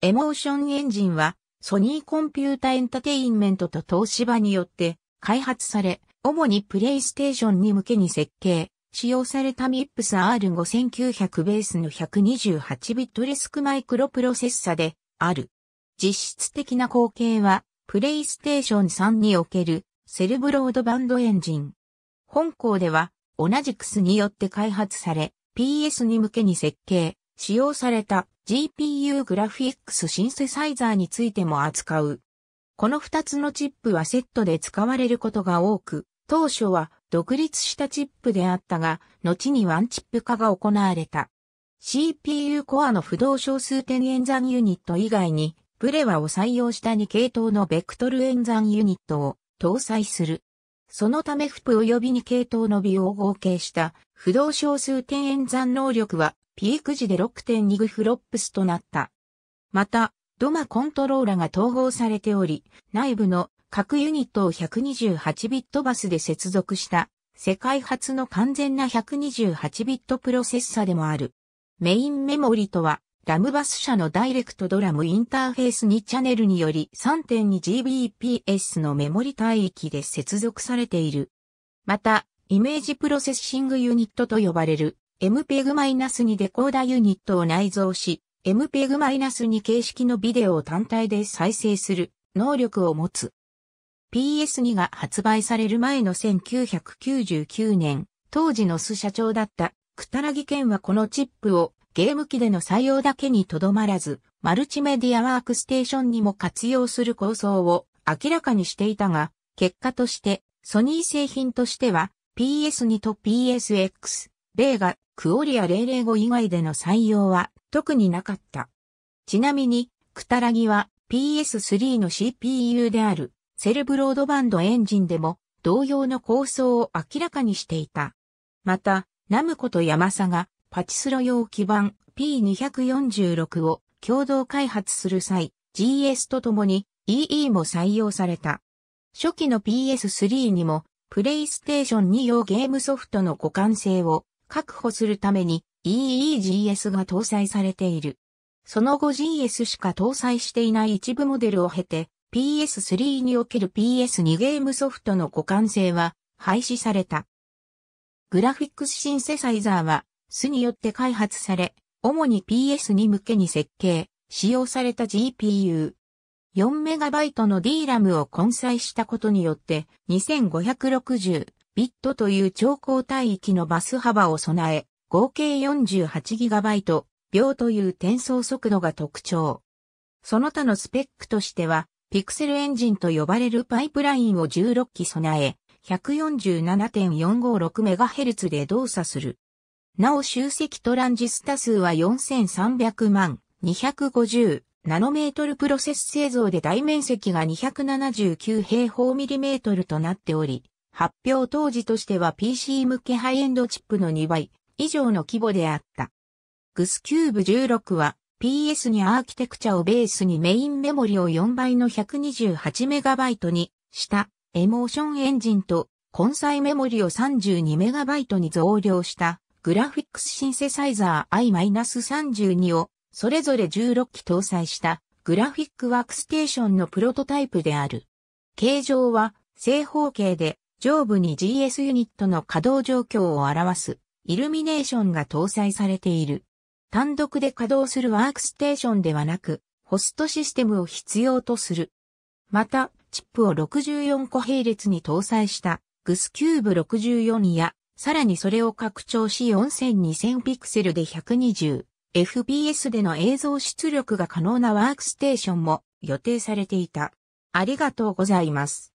エモーションエンジンは、ソニーコンピュータエンタテインメントと東芝によって開発され、主にプレイステーションに向けに設計、使用された MIPS-R5900 ベースの128ビットリスクマイクロプロセッサである。実質的な光景は、プレイステーション3におけるセルブロードバンドエンジン。本校では、同じクスによって開発され、PS に向けに設計、使用された GPU グラフィックスシンセサイザーについても扱う。この2つのチップはセットで使われることが多く、当初は独立したチップであったが、後にワンチップ化が行われた。CPU コアの不動小数点演算ユニット以外に、ブレワを採用した2系統のベクトル演算ユニットを搭載する。そのためフプ及びに系統の美を合計した不動小数点演算能力はピーク時で6.2グフロップスとなった。また、ドマコントローラが統合されており、内部の各ユニットを128ビットバスで接続した世界初の完全な128ビットプロセッサでもある。メインメモリとはラムバス社のダイレクトドラムインターフェース2チャンネルにより 3.2Gbps のメモリ帯域で接続されている。また、イメージプロセッシングユニットと呼ばれる MPEG-2 デコーダユニットを内蔵し、MPEG-2 形式のビデオを単体で再生する能力を持つ。PS2 が発売される前の1999年、当時のス社長だった、くたらぎ県はこのチップをゲーム機での採用だけにとどまらず、マルチメディアワークステーションにも活用する構想を明らかにしていたが、結果としてソニー製品としては PS2 と PSX、例がクオリア005以外での採用は特になかった。ちなみに、クタラギは PS3 の CPU であるセルブロードバンドエンジンでも同様の構想を明らかにしていた。また、ナムコとヤマサがパチスロ用基板 P246 を共同開発する際、GS と共に EE も採用された。初期の PS3 にも、プレイステーション2用ゲームソフトの互換性を確保するために EEGS が搭載されている。その後 GS しか搭載していない一部モデルを経て PS3 における PS2 ゲームソフトの互換性は廃止された。グラフィックスシンセサイザーは巣によって開発され、主に PS に向けに設計、使用された GPU。4MB の DRAM を混載したことによって、2560ビットという超高帯域のバス幅を備え、合計 48GB 秒という転送速度が特徴。その他のスペックとしては、ピクセルエンジンと呼ばれるパイプラインを16機備え、147.456MHz で動作する。なお集積トランジスタ数は4300万250ナノメートルプロセス製造で大面積が279平方ミリメートルとなっており、発表当時としては PC 向けハイエンドチップの2倍以上の規模であった。グスキューブ16は PS にアーキテクチャをベースにメインメモリを4倍の1 2 8イトにしたエモーションエンジンと根菜メモリを3 2イトに増量したグラフィックスシンセサイザー i-32 をそれぞれ16機搭載したグラフィックワークステーションのプロトタイプである。形状は正方形で上部に GS ユニットの稼働状況を表すイルミネーションが搭載されている。単独で稼働するワークステーションではなく、ホストシステムを必要とする。また、チップを64個並列に搭載したグスキューブ64やさらにそれを拡張し4200ピクセルで 120fps での映像出力が可能なワークステーションも予定されていた。ありがとうございます。